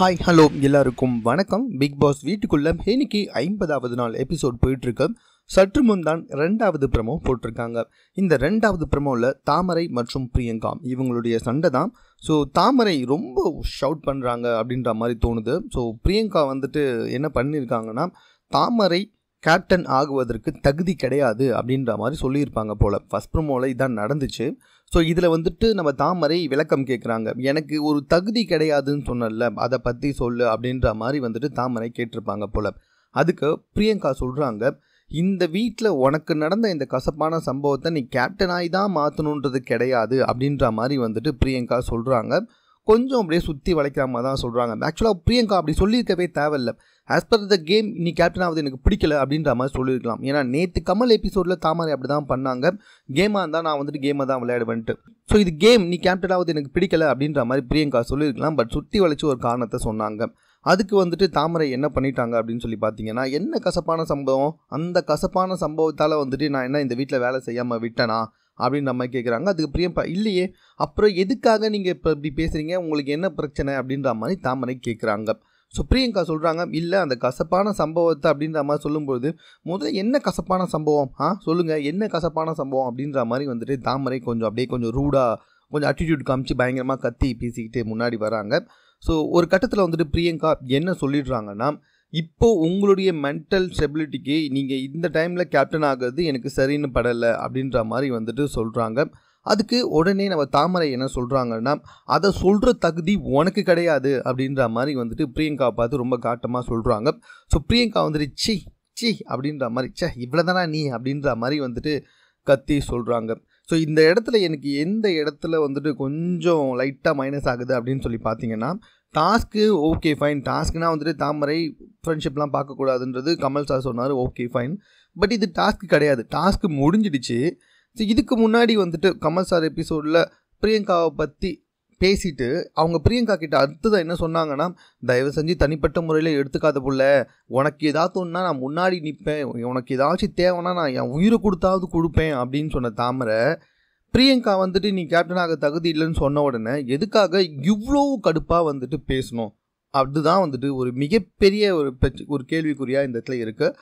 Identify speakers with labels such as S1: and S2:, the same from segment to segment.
S1: hi hello எல்லாருக்கும் வணக்கம் big pass வீட்டுக்குள்ளே இன்னைக்கு ஐம்பதாவது நாள் எபிசோட் போயிட்டுருக்கு சற்று முன் தான் ரெண்டாவது ப்ரமோ போட்டிருக்காங்க இந்த ரெண்டாவது ப்ரமோவில் தாமரை மற்றும் பிரியங்கா இவங்களுடைய சண்டை தான் ஸோ தாமரை ரொம்ப ஷவுட் பண்ணுறாங்க அப்படின்ற மாதிரி தோணுது ஸோ பிரியங்கா வந்துட்டு என்ன பண்ணியிருக்காங்கன்னா தாமரை கேப்டன் ஆகுவதற்கு தகுதி கிடையாது அப்படின்ற மாதிரி சொல்லியிருப்பாங்க போல் ஃபஸ்ட் ப்ரோமோவில் இதான் நடந்துச்சு ஸோ இதில் வந்துட்டு நம்ம தாமரை விளக்கம் கேட்குறாங்க எனக்கு ஒரு தகுதி கிடையாதுன்னு சொன்னல அதை பற்றி சொல்லு அப்படின்ற மாதிரி வந்துட்டு தாமரை கேட்டிருப்பாங்க போல் அதுக்கு பிரியங்கா சொல்கிறாங்க இந்த வீட்டில் உனக்கு நடந்த இந்த கசப்பான சம்பவத்தை நீ கேப்டனாகி தான் மாற்றணுன்றது கிடையாது அப்படின்ற மாதிரி வந்துட்டு பிரியங்கா சொல்கிறாங்க கொஞ்சம் அப்படியே சுற்றி வளைக்கிற மாதிரி தான் சொல்கிறாங்க ஆக்சுவலாக பிரியங்கா அப்படி சொல்லியிருக்கவே தேவையில்லை ஆஸ் பர் த கேம் நீ கேப்டன் ஆகுது எனக்கு பிடிக்கல அப்படின்ற மாதிரி சொல்லியிருக்கலாம் ஏன்னா நேற்று கமல் எபிசோடில் தாமரை அப்படி தான் பண்ணாங்க கேமாக இருந்தால் நான் வந்துட்டு கேமை தான் விளையாடுவேன்ட்டு ஸோ இது கேம் நீ கேப்டன் ஆகுது எனக்கு பிடிக்கல அப்படின்ற மாதிரி பிரியங்கா சொல்லியிருக்கலாம் பட் சுற்றி வளைச்சி ஒரு காரணத்தை சொன்னாங்க அதுக்கு வந்துட்டு தாமரை என்ன பண்ணிட்டாங்க அப்படின்னு சொல்லி பார்த்தீங்கன்னா என்ன கசப்பான சம்பவம் அந்த கசப்பான சம்பவத்தால் வந்துட்டு நான் என்ன இந்த வீட்டில் வேலை செய்யாமல் விட்டேனா அப்படின்னு நம்ம கேட்குறாங்க அதுக்கு பிரியம்பா இல்லையே அப்புறம் எதுக்காக நீங்கள் இப்போ இப்படி பேசுகிறீங்க உங்களுக்கு என்ன பிரச்சனை அப்படின்ற மாதிரி தாமரை கேட்குறாங்க ஸோ பிரியங்கா சொல்கிறாங்க இல்லை அந்த கசப்பான சம்பவத்தை அப்படின்ற மாதிரி சொல்லும்பொழுது முதல்ல என்ன கசப்பான சம்பவம் ஆ சொல்லுங்கள் என்ன கசப்பான சம்பவம் அப்படின்ற மாதிரி வந்துட்டு தாமரை கொஞ்சம் அப்படியே கொஞ்சம் ரூடாக கொஞ்சம் அட்டிடியூட் காமிச்சு பயங்கரமாக கத்தி பேசிக்கிட்டே முன்னாடி வராங்க ஸோ ஒரு கட்டத்தில் வந்துட்டு பிரியங்கா என்ன சொல்லிடுறாங்கன்னா இப்போது உங்களுடைய மென்டல் ஸ்டெபிலிட்டிக்கு நீங்கள் இந்த டைமில் கேப்டன் ஆகிறது எனக்கு சரின்னு படலை அப்படின்ற மாதிரி வந்துட்டு சொல்கிறாங்க அதுக்கு உடனே நம்ம தாமரை என்ன சொல்கிறாங்கன்னா அதை சொல்கிற தகுதி உனக்கு கிடையாது அப்படின்ற மாதிரி வந்துட்டு பிரியங்கா பார்த்து ரொம்ப காட்டமாக சொல்கிறாங்க ஸோ பிரியங்கா வந்துட்டு சி சி அப்படின்ற மாதிரி சே இவ்வளோ நீ அப்படின்ற மாதிரி வந்துட்டு கத்தி சொல்கிறாங்க ஸோ இந்த இடத்துல எனக்கு எந்த இடத்துல வந்துட்டு கொஞ்சம் லைட்டாக மைனஸ் ஆகுது அப்படின்னு சொல்லி பார்த்தீங்கன்னா டாஸ்க்கு ஓகே ஃபைன் டாஸ்க்குனால் வந்துட்டு தாமரை ஃப்ரெண்ட்ஷிப்லாம் பார்க்கக்கூடாதுன்றது கமல் சார் சொன்னார் ஓகே ஃபைன் பட் இது டாஸ்க்கு கிடையாது டாஸ்க்கு முடிஞ்சிடுச்சு ஸோ இதுக்கு முன்னாடி வந்துட்டு கமல் சார் எபிசோடில் பிரியங்காவை பற்றி பேசிட்டு அவங்க பிரியங்கா கிட்ட அடுத்ததான் என்ன சொன்னாங்கன்னா தயவு செஞ்சு தனிப்பட்ட முறையில் எடுத்துக்காத புள்ள உனக்கு ஏதாவது ஒன்றா நான் முன்னாடி நிற்பேன் உனக்கு ஏதாச்சும் தேவைன்னா நான் என் உயிரை கொடுத்தாவது கொடுப்பேன் அப்படின்னு சொன்ன தாமரை பிரியங்கா வந்துட்டு நீ கேப்டனாக தகுதி இல்லைன்னு சொன்ன உடனே எதுக்காக இவ்வளோ கடுப்பாக வந்துட்டு பேசணும் அப்படிதான் வந்துட்டு ஒரு மிகப்பெரிய ஒரு ஒரு கேள்விக்குறியாக இந்த இடத்துல இருக்குது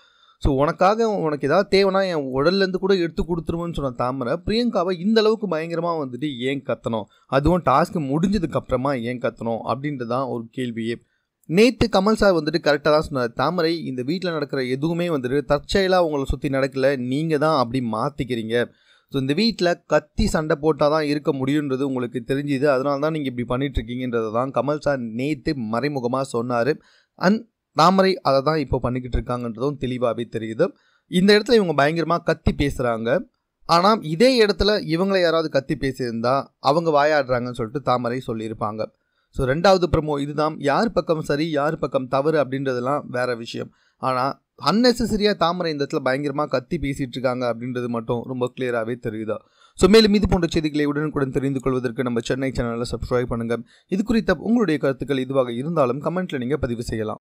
S1: ஸோ உனக்காக உனக்கு ஏதாவது தேவைன்னா என் உடல்லேருந்து கூட எடுத்து கொடுத்துருவோன்னு சொன்ன தாமரை பிரியங்காவை இந்த அளவுக்கு பயங்கரமாக வந்துட்டு ஏன் கத்தணும் அதுவும் டாஸ்க் முடிஞ்சதுக்கப்புறமா ஏன் கத்தணும் அப்படின்றது தான் ஒரு கேள்வியே நேற்று கமல் சார் வந்துட்டு கரெக்டாக தான் சொன்னார் தாமரை இந்த வீட்டில் நடக்கிற எதுவுமே வந்துட்டு தற்செயலாக உங்களை சுற்றி நடக்கலை நீங்கள் தான் அப்படி மாற்றிக்கிறீங்க ஸோ இந்த வீட்டில் கத்தி சண்டை போட்டால் தான் இருக்க முடியுன்றது உங்களுக்கு தெரிஞ்சுது அதனால தான் நீங்கள் இப்படி பண்ணிகிட்ருக்கீங்கன்றது தான் கமல் சார் நேற்று மறைமுகமாக சொன்னார் அண்ட் தாமரை அதை தான் இப்போ பண்ணிக்கிட்டு இருக்காங்கன்றதும் தெளிவாகவே தெரியுது இந்த இடத்துல இவங்க பயங்கரமாக கத்தி பேசுகிறாங்க ஆனால் இதே இடத்துல இவங்களை யாராவது கத்தி பேசியிருந்தால் அவங்க வாயாடுறாங்கன்னு சொல்லிட்டு தாமரை சொல்லியிருப்பாங்க ஸோ ரெண்டாவது ப்ரமோ இதுதான் யார் பக்கம் சரி யார் பக்கம் தவறு அப்படின்றதெல்லாம் வேறு விஷயம் ஆனால் அன்னெசரியாக தாமரை இந்த இடத்துல பயங்கரமாக கத்தி பேசிகிட்டு இருக்காங்க அப்படின்றது மட்டும் ரொம்ப கிளியராகவே தெரியுதா ஸோ மேலும் இது போன்ற செய்திகளை உடனுக்குடன் தெரிந்து கொள்வதற்கு நம்ம சென்னை சேனலில் சப்ஸ்கிரைப் பண்ணுங்கள் இது குறித்த உங்களுடைய கருத்துக்கள் இதுவாக இருந்தாலும் கமெண்ட்டில் நீங்கள் பதிவு செய்யலாம்